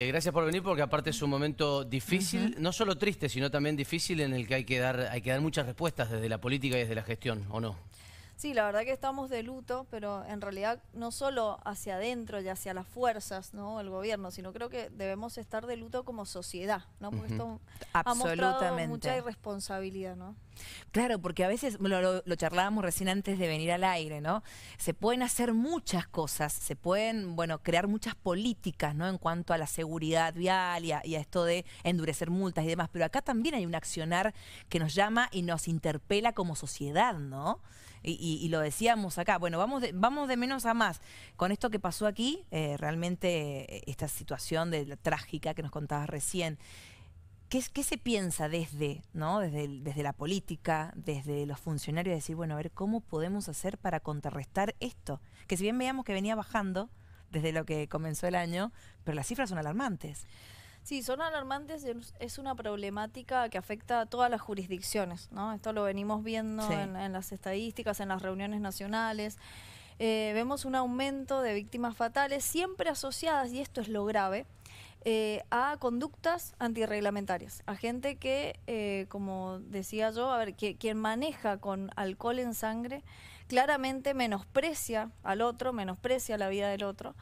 Eh, gracias por venir porque aparte es un momento difícil, no solo triste, sino también difícil en el que hay que dar hay que dar muchas respuestas desde la política y desde la gestión, ¿o no? Sí, la verdad que estamos de luto, pero en realidad no solo hacia adentro y hacia las fuerzas, ¿no? El gobierno, sino creo que debemos estar de luto como sociedad, ¿no? Porque esto ha mostrado mucha irresponsabilidad, ¿no? Claro, porque a veces lo, charlábamos recién antes de venir al aire, ¿no? Se pueden hacer muchas cosas, se pueden, bueno, crear muchas políticas, ¿no? En cuanto a la seguridad vial y a, esto de endurecer multas y demás, pero acá también hay un accionar que nos llama y nos interpela como sociedad, ¿no? Y, lo decíamos acá, bueno, vamos de, menos a más. Con esto que pasó aquí, eh, realmente eh, esta situación de, la, trágica que nos contabas recién, ¿Qué, se piensa desde, ¿no? Desde, la política, desde los funcionarios, decir, bueno, a ver, ¿cómo podemos hacer para contrarrestar esto? Que si bien veíamos que venía bajando desde lo que comenzó el año, pero las cifras son alarmantes. Sí, son alarmantes, es una problemática que afecta a todas las jurisdicciones, ¿no? Esto lo venimos viendo en, las estadísticas, en las reuniones nacionales. Eh, vemos un aumento de víctimas fatales, siempre asociadas, y esto es lo grave, eh, a conductas antirreglamentarias, a gente que, eh, como decía yo, a ver, que, quien maneja con alcohol en sangre claramente menosprecia al otro, menosprecia la vida del otro.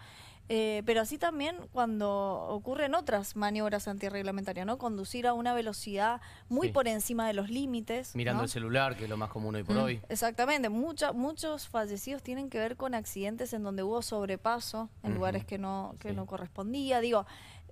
Eh, pero así también cuando ocurren otras maniobras antirreglamentarias, ¿no? Conducir a una velocidad muy por encima de los límites. Mirando el celular, que es lo más común hoy por mm, hoy. Exactamente. muchos fallecidos tienen que ver con accidentes en donde hubo sobrepaso en lugares que no, que no correspondía. Digo,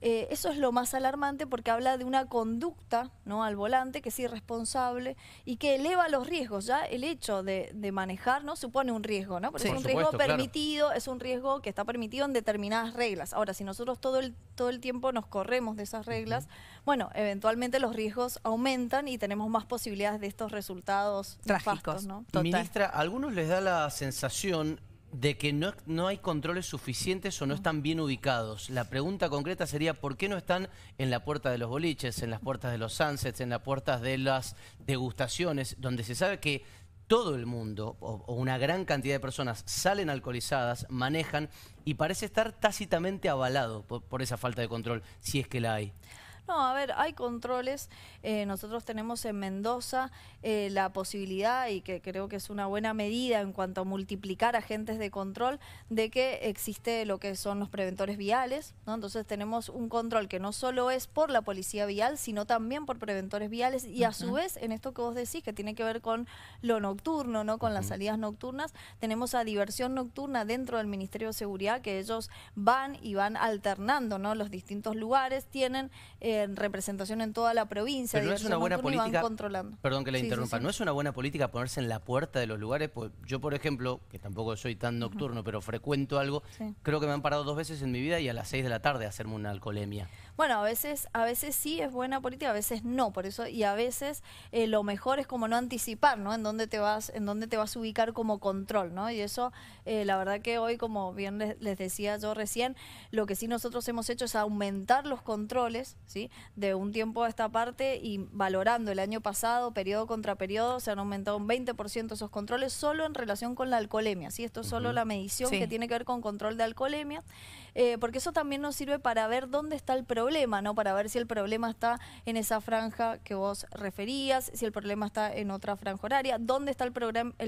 eh, eso es lo más alarmante porque habla de una conducta ¿no? al volante que es irresponsable y que eleva los riesgos. Ya el hecho de, de manejar no supone un riesgo, ¿no? Porque es un riesgo permitido, es un riesgo que está permitido en determinadas reglas. Ahora, si nosotros todo el, todo el tiempo nos corremos de esas reglas, bueno, eventualmente los riesgos aumentan y tenemos más posibilidades de estos resultados trágicos. Ministra, a algunos les da la sensación de que no, no, hay controles suficientes o no están bien ubicados. La pregunta concreta sería, ¿por qué no están en la puerta de los boliches, en las puertas de los sunsets, en las puertas de las degustaciones, donde se sabe que todo el mundo o, una gran cantidad de personas salen alcoholizadas, manejan y parece estar tácitamente avalado por esa falta de control, si es que la hay? No, a ver, hay controles. Eh, nosotros tenemos en Mendoza eh, la posibilidad, y que creo que es una buena medida en cuanto a multiplicar agentes de control, de que existe lo que son los preventores viales. ¿no? Entonces tenemos un control que no solo es por la policía vial, sino también por preventores viales. Y a su vez, en esto que vos decís, que tiene que ver con lo nocturno, ¿no? con las salidas nocturnas, tenemos a diversión nocturna dentro del Ministerio de Seguridad, que ellos van y van alternando ¿no? los distintos lugares, tienen... Eh, en representación en toda la provincia. Pero no es una buena política. Perdón que la interrumpa. No es una buena política ponerse en la puerta de los lugares. Pues yo, por ejemplo, que tampoco soy tan nocturno, pero frecuento algo, creo que me han parado dos veces en mi vida y a las seis de la tarde hacerme una alcoholemia. Bueno, a veces, a veces sí es buena política, a veces no, por eso, y a veces eh, lo mejor es como no anticipar, ¿no? En dónde te vas, en dónde te vas a ubicar como control, ¿no? Y eso, eh, la verdad que hoy, como bien les, decía yo recién, lo que sí nosotros hemos hecho es aumentar los controles, ¿sí? De un tiempo a esta parte y valorando el año pasado, periodo contra periodo, se han aumentado un 20% esos controles solo en relación con la alcoholemia, ¿sí? Esto es solo la medición que tiene que ver con control de alcoholemia. Eh, porque eso también nos sirve para ver dónde está el problema, ¿no? Para ver si el problema está en esa franja que vos referías, si el problema está en otra franja horaria, dónde está el,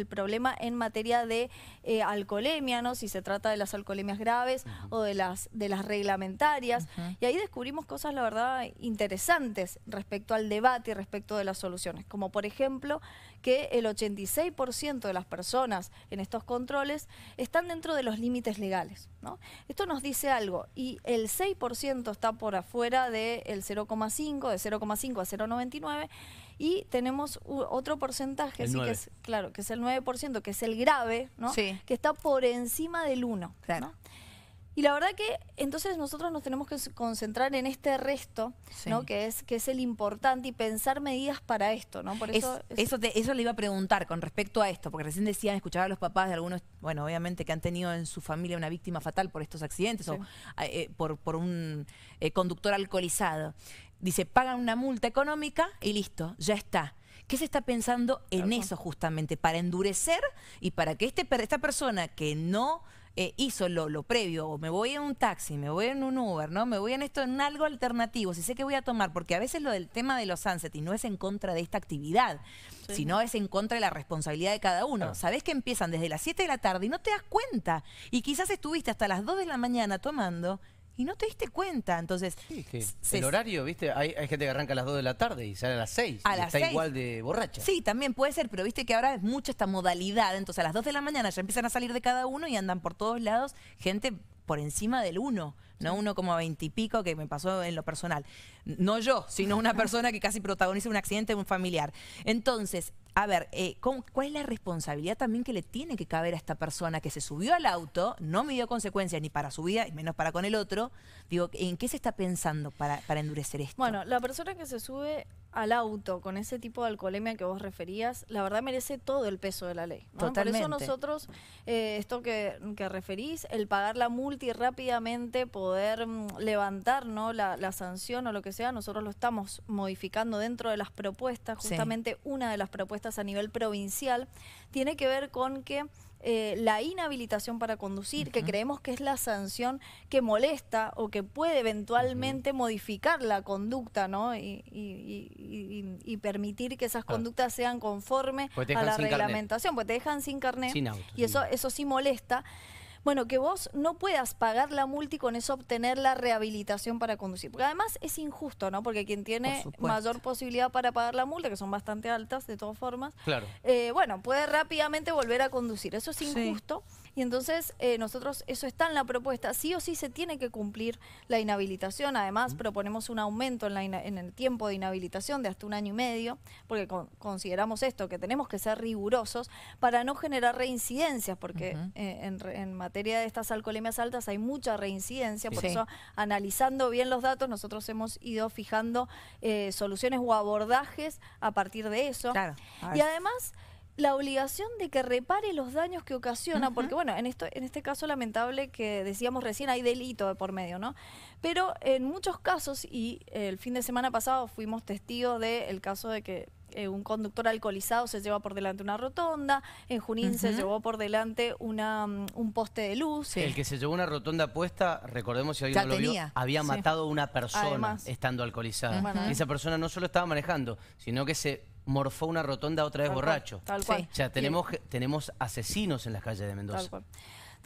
problema en materia de eh, alcoholemia, ¿no? Si se trata de las alcoholemias graves o de las, de las reglamentarias. Y ahí descubrimos cosas, la verdad, interesantes respecto al debate y respecto de las soluciones, como por ejemplo que el 86% de las personas en estos controles están dentro de los límites legales, ¿no? Esto nos dice algo y el 6% está por afuera del 0,5, de 0,5 a 0,99 y tenemos otro porcentaje, que es claro, que es el 9%, que es el grave, ¿no? Que está por encima del 1, ¿no? Y la verdad que entonces nosotros nos tenemos que concentrar en este resto, ¿no? Que es, que es el importante y pensar medidas para esto, ¿no? Por eso, eso, eso le iba a preguntar con respecto a esto, porque recién decían, escuchaba a los papás de algunos, bueno, obviamente que han tenido en su familia una víctima fatal por estos accidentes o eh, por, un eh, conductor alcoholizado. Dice, pagan una multa económica y listo, ya está. ¿Qué se está pensando en eso justamente? Para endurecer y para que este, esta persona que no eh, hizo lo, previo, o me voy en un taxi, me voy en un Uber, ¿no? Me voy en esto, en algo alternativo, si sé que voy a tomar, porque a veces lo del tema de los sunset y no es en contra de esta actividad, sino es en contra de la responsabilidad de cada uno. sabes Sabés que empiezan desde las 7 de la tarde y no te das cuenta. Y quizás estuviste hasta las 2 de la mañana tomando y no te diste cuenta. Entonces, sí, el horario, ¿viste? Hay, gente que arranca a las 2 de la tarde y sale a las 6. está igual de borracha. Sí, también puede ser, pero viste que ahora es mucha esta modalidad. Entonces, a las 2 de la mañana ya empiezan a salir de cada uno y andan por todos lados gente por encima del uno, ¿no? Uno como a pico, que me pasó en lo personal. No yo, sino una persona que casi protagoniza un accidente de un familiar. Entonces, a ver, eh, ¿cuál es la responsabilidad también que le tiene que caber a esta persona que se subió al auto, no midió consecuencias ni para su vida, y menos para con el otro? Digo, ¿en qué se está pensando para, para endurecer esto? Bueno, la persona que se sube al auto con ese tipo de alcoholemia que vos referías, la verdad merece todo el peso de la ley. Por eso nosotros, eh, esto que, referís, el pagar la multa y rápidamente poder mm, levantar ¿no? La, sanción o lo que sea, nosotros lo estamos modificando dentro de las propuestas. Justamente una de las propuestas a nivel provincial tiene que ver con que eh, la inhabilitación para conducir, que creemos que es la sanción que molesta o que puede eventualmente modificar la conducta, ¿no? Y, permitir que esas conductas sean conforme a la reglamentación, pues porque te dejan sin carnet y eso, eso sí molesta bueno, que vos no puedas pagar la multa con eso obtener la rehabilitación para conducir. Porque además es injusto, ¿no? Porque quien tiene mayor posibilidad para pagar la multa, que son bastante altas de todas formas, claro. Eh, bueno, puede rápidamente volver a conducir. Eso es injusto. Y entonces eh, nosotros, eso está en la propuesta, sí o sí se tiene que cumplir la inhabilitación. Además, proponemos un aumento en, el tiempo de inhabilitación de hasta un año y medio, porque consideramos esto, que tenemos que ser rigurosos para no generar reincidencias, porque eh, en, materia de estas alcoholemias altas hay mucha reincidencia, por eso analizando bien los datos nosotros hemos ido fijando eh, soluciones o abordajes a partir de eso. Y además la obligación de que repare los daños que ocasiona, porque bueno, en, esto, en este caso lamentable que decíamos recién hay delito por medio, ¿no? Pero en muchos casos, y el fin de semana pasado fuimos testigos del caso de que eh, un conductor alcoholizado se lleva por delante una rotonda, en Junín se llevó por delante una, mm, un poste de luz. El que se llevó una rotonda puesta, recordemos si alguien lo vio, había matado a una persona estando alcoholizada. esa persona no solo estaba manejando, sino que se morfó una rotonda otra vez borracho. O sea, tenemos, tenemos asesinos en las calles de Mendoza.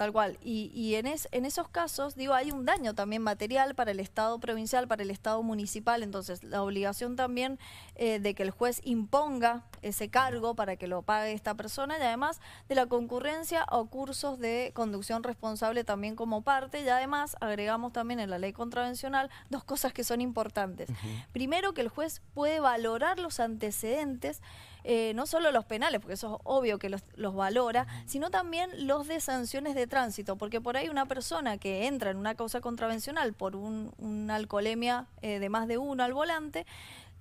Tal cual. Y, en, esos casos, digo, hay un daño también material para el Estado provincial, para el Estado municipal. Entonces, la obligación también eh, de que el juez imponga ese cargo para que lo pague esta persona y además de la concurrencia o cursos de conducción responsable también como parte. Y además, agregamos también en la ley contravencional dos cosas que son importantes. Primero, que el juez puede valorar los antecedentes eh, no solo los penales, porque eso es obvio que los, valora, sino también los de sanciones de tránsito, porque por ahí una persona que entra en una causa contravencional por un, una alcoholemia eh, de más de uno al volante,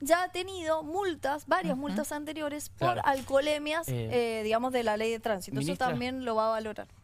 ya ha tenido multas, varias multas anteriores por alcolemias alcoholemias, eh, digamos, de la ley de tránsito. Eso también lo va a valorar.